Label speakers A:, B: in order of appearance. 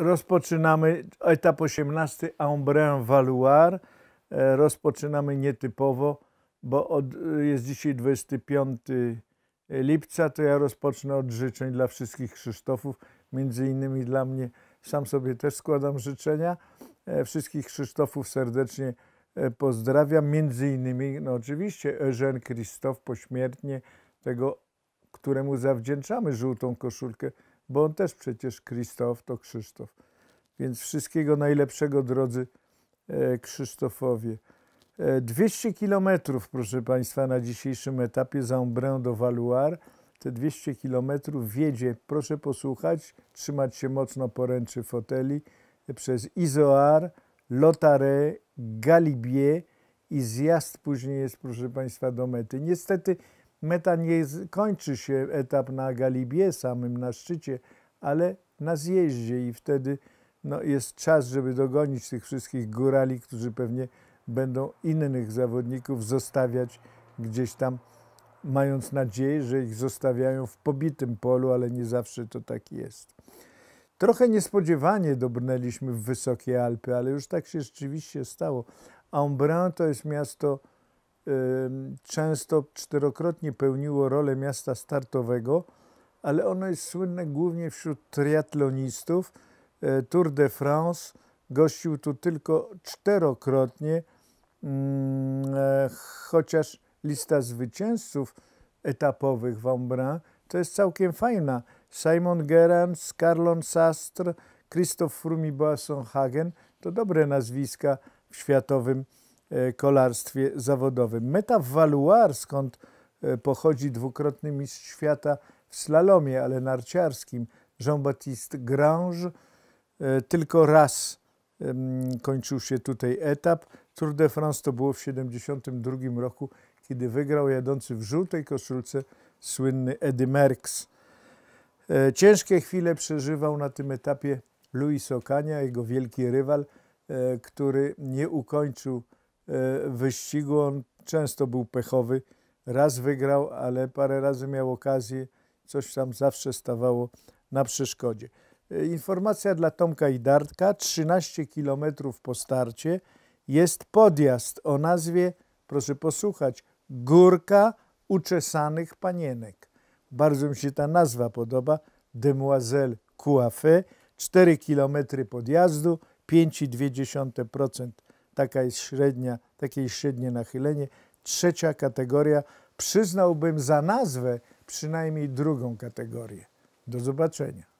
A: Rozpoczynamy etap 18 Embrun-Valoir. E, rozpoczynamy nietypowo, bo od, jest dzisiaj 25 lipca, to ja rozpocznę od życzeń dla wszystkich Krzysztofów, między innymi dla mnie. Sam sobie też składam życzenia. E, wszystkich Krzysztofów serdecznie e, pozdrawiam, między innymi, no oczywiście, Eugène Krzysztof pośmiertnie, tego, któremu zawdzięczamy żółtą koszulkę, bo on też przecież Krzysztof to Krzysztof. Więc wszystkiego najlepszego, drodzy e, Krzysztofowie. 200 e, kilometrów, proszę Państwa, na dzisiejszym etapie z Ambrę do Valuar. Te 200 kilometrów wiedzie, proszę posłuchać, trzymać się mocno poręczy foteli, e, przez Izoar, Lotare, Galibier i zjazd później jest, proszę Państwa, do mety. Niestety Meta nie kończy się etap na Galibie samym na szczycie, ale na zjeździe i wtedy no, jest czas, żeby dogonić tych wszystkich górali, którzy pewnie będą innych zawodników zostawiać gdzieś tam, mając nadzieję, że ich zostawiają w pobitym polu, ale nie zawsze to tak jest. Trochę niespodziewanie dobrnęliśmy w Wysokie Alpy, ale już tak się rzeczywiście stało. Embrun to jest miasto często czterokrotnie pełniło rolę miasta startowego, ale ono jest słynne głównie wśród triatlonistów. E, Tour de France gościł tu tylko czterokrotnie, mm, e, chociaż lista zwycięzców etapowych Wombrun to jest całkiem fajna. Simon Gerrans, Carlon Sastre, Christophe Frumi Boasson Hagen to dobre nazwiska w światowym E, kolarstwie zawodowym. Meta w Waluar, skąd e, pochodzi dwukrotny mistrz świata w slalomie, ale narciarskim, Jean-Baptiste Grange, e, tylko raz kończył się tutaj etap. Tour de France to było w 1972 roku, kiedy wygrał jadący w żółtej koszulce słynny Eddy Merckx. Ciężkie chwile przeżywał na tym etapie Louis Okania, jego wielki rywal, który nie ukończył E, wyścigu. On często był pechowy. Raz wygrał, ale parę razy miał okazję. Coś tam zawsze stawało na przeszkodzie. E, informacja dla Tomka i Dartka. 13 km po starcie jest podjazd o nazwie, proszę posłuchać, Górka Uczesanych Panienek. Bardzo mi się ta nazwa podoba. Demoiselle Coiffée. 4 km podjazdu, 5,2% taka jest średnia, takie jest średnie nachylenie. Trzecia kategoria, przyznałbym za nazwę przynajmniej drugą kategorię. Do zobaczenia.